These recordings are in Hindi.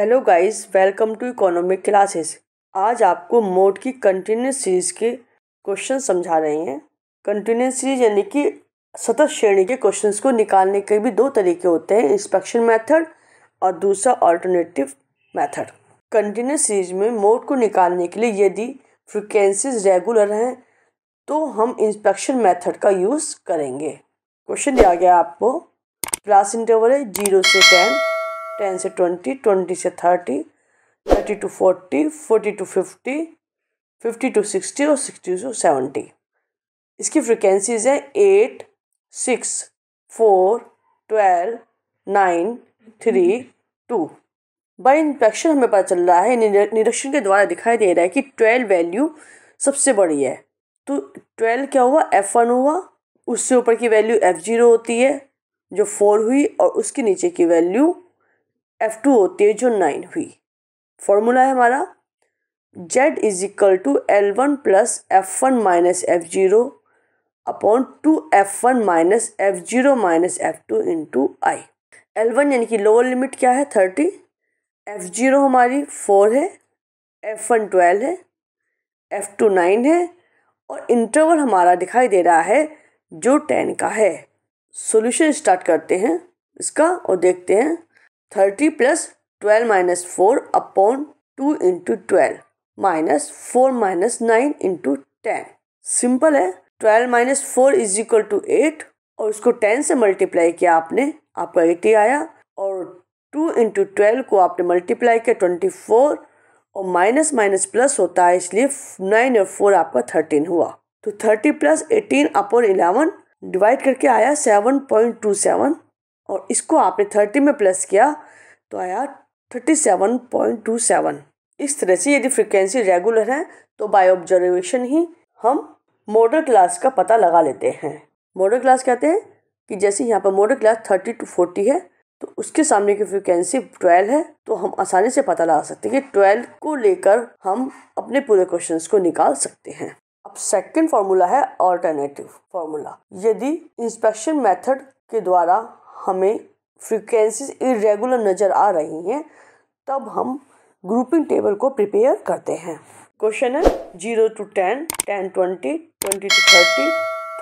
hello guys welcome to economic classes आज आपको मोड की कंटिन्यूस सीरीज के क्वेश्चन समझा रहे हैं कंटिन्यूस सीरीज यानी कि सतत श्रेणी के क्वेश्चंस को निकालने के भी दो तरीके होते हैं इंस्पेक्शन मेथड और दूसरा अल्टरनेटिव मेथड कंटिन्यूस सीरीज में मोड को निकालने के लिए यदि फ्रिक्वेंसीज रेगुलर हैं तो हम इंस्पेक्शन मैथड का यूज़ करेंगे क्वेश्चन दिया गया आपको क्लास इंटरवल है जीरो से टेन टेन से ट्वेंटी ट्वेंटी से thirty thirty to forty forty to fifty fifty to sixty और सिक्सटी टू सेवेंटी इसकी फ्रिक्वेंसीज हैं eight six four twelve nine three two by inspection हमें पता चल रहा है निरीक्षण के द्वारा दिखाई दे रहा है कि ट्वेल्व वैल्यू सबसे बड़ी है तो ट्वेल्व क्या हुआ एफ वन हुआ उससे ऊपर की वैल्यू एफ जीरो होती है जो फोर हुई और उसके नीचे की वैल्यू एफ टू होती है जो नाइन हुई फॉर्मूला है हमारा Z is equal to L one plus F one minus F zero upon two F one minus F zero minus F two into I L one यानी कि लोअर लिमिट क्या है थर्टी एफ जीरो हमारी फोर है एफ वन ट्वेल्व है एफ टू नाइन है और इंटरवल हमारा दिखाई दे रहा है जो टेन का है सॉल्यूशन स्टार्ट करते हैं इसका और देखते हैं thirty plus twelve minus four upon two into twelve minus four minus nine into ten simple है twelve minus four is equal to eight और उसको टेन से मल्टीप्लाई किया आपने आपका एटी आया और टू इंटू ट्वेल्व को आपने मल्टीप्लाई किया ट्वेंटी फोर और माइनस माइनस प्लस होता है इसलिए नाइन और फोर आपका थर्टीन हुआ तो thirty plus eighteen upon eleven divide करके आया सेवन पॉइंट टू सेवन और इसको आपने थर्टी में प्लस किया तो आया thirty seven point two seven इस तरह से यदि फ्रिक्वेंसी रेगुलर है तो बाय ऑब्जर्वेशन ही हम मॉडल क्लास का पता लगा लेते हैं मॉडल क्लास कहते हैं कि जैसे यहाँ पर modal class thirty to forty है तो उसके सामने की फ्रिक्वेंसी ट्वेल्व है तो हम आसानी से पता लगा सकते हैं कि ट्वेल्व को लेकर हम अपने पूरे क्वेश्चंस को निकाल सकते हैं अब सेकंड फार्मूला है ऑल्टरनेटिव फार्मूला यदि इंस्पेक्शन मेथड के द्वारा हमें फ्रीक्वेंसीज इरेगुलर नज़र आ रही हैं तब हम ग्रुपिंग टेबल को प्रिपेयर करते हैं क्वेश्चन है zero to ten ten twenty twenty to thirty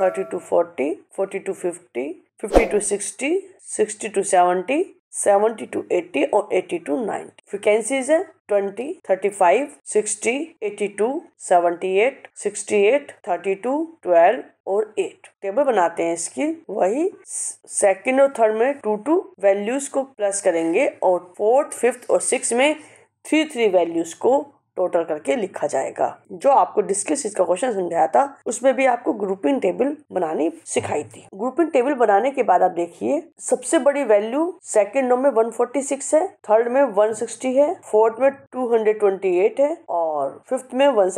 thirty to forty forty to fifty fifty to sixty sixty to seventy seventy to eighty और एट्टी टू नाइन्टी फ्रिक्वेंसीज है twenty thirty five sixty eighty two seventy eight sixty eight thirty two twelve और एट टेबल बनाते हैं इसकी वही सेकेंड और थर्ड में टू टू वैल्यूज को प्लस करेंगे और फोर्थ फिफ्थ और सिक्स में थ्री थ्री वैल्यूज को टोटल करके लिखा जाएगा जो आपको डिस्कस इसका क्वेश्चन समझाया था उसमें भी आपको ग्रुपिंग टेबल बनानी सिखाई थी ग्रुपिंग टेबल बनाने के बाद आप देखिए सबसे बड़ी वैल्यू सेकेंड नो में वन है थर्ड में वन है फोर्थ में टू है और फिफ्थ में वन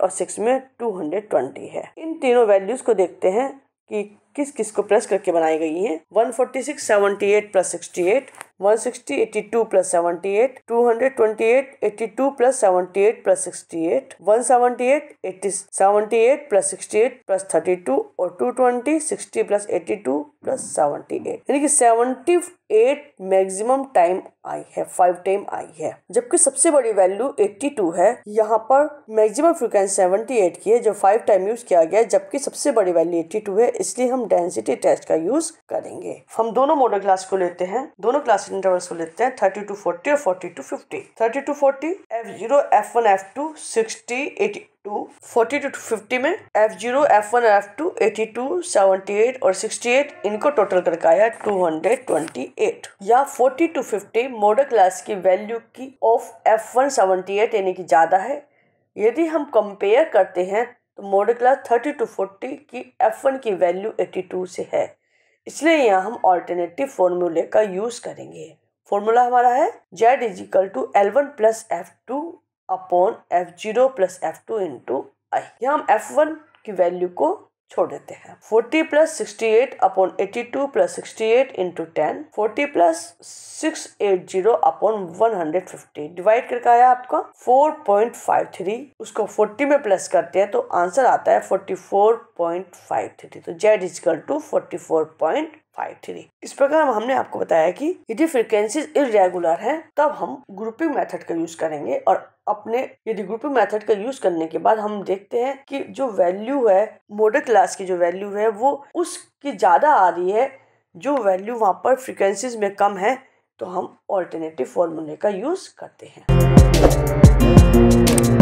और सिक्स में टू है इन तीनों वैल्यूज को देखते हैं कि किस किस को प्लस करके बनाई गई है one forty six seventy eight plus sixty eight one sixty eighty two plus seventy eight two hundred twenty eight two plus seventy eight plus sixty eight one seventy eight seventy eight plus sixty eight plus thirty two और two twenty sixty plus eighty two plus seventy eight यानी कि सेवेंटी एट मैक्सिमम टाइम आई है फाइव टाइम आई है जबकि सबसे बड़ी वैल्यू एट्टी टू है यहाँ पर मैक्सिमम फ्रिक्वेंसी सेवेंटी एट की है जो फाइव टाइम यूज किया गया है जबकि सबसे बड़ी वैल्यू एट्टी टू है इसलिए हम हम डेंसिटी टेस्ट का यूज करेंगे हम दोनों मॉडल क्लास को लेते हैं दोनों क्लास इंटरवल्स को लेते हैं थर्टी टू फोर्टी और forty to fifty thirty to forty F zero F one F two sixty eighty two forty to fifty में F zero F one F two eighty two seventy eight और सिक्सटी एट इनको टोटल करके आया टू हंड्रेड ट्वेंटी एट या forty to fifty modal class की वैल्यू की of F one seventy eight यानी कि ज़्यादा है यदि हम कंपेयर करते हैं तो modal class thirty to forty की एफ वन की वैल्यू एट्टी टू से है इसलिए यहाँ हम ऑल्टरनेटिव फॉर्मूले का यूज़ करेंगे फॉर्मूला हमारा है Z is equal to L one plus F two upon F zero plus F two into I यहाँ हम एफ वन की वैल्यू को छोड़ देते हैं 40 plus sixty eight upon eighty two plus sixty eight into ten forty plus six eight zero upon one hundred fifty divide करके आया आपका फोर पॉइंट फाइव थ्री उसको फोर्टी में प्लस करते हैं तो आंसर आता है forty four point five three तो Z is equal to forty four point five three इस प्रकार हमने आपको बताया कि यदि फ्रिक्वेंसीज इरेगुलर हैं तब हम ग्रुपिंग मेथड का यूज करेंगे और अपने ये रिग्रुपिंग मेथड का यूज करने के बाद हम देखते हैं कि जो वैल्यू है मॉडल क्लास की जो वैल्यू है वो उसकी ज़्यादा आ रही है जो वैल्यू वहाँ पर फ्रिक्वेंसीज में कम है तो हम ऑल्टरनेटिव फॉर्मूले का यूज़ करते हैं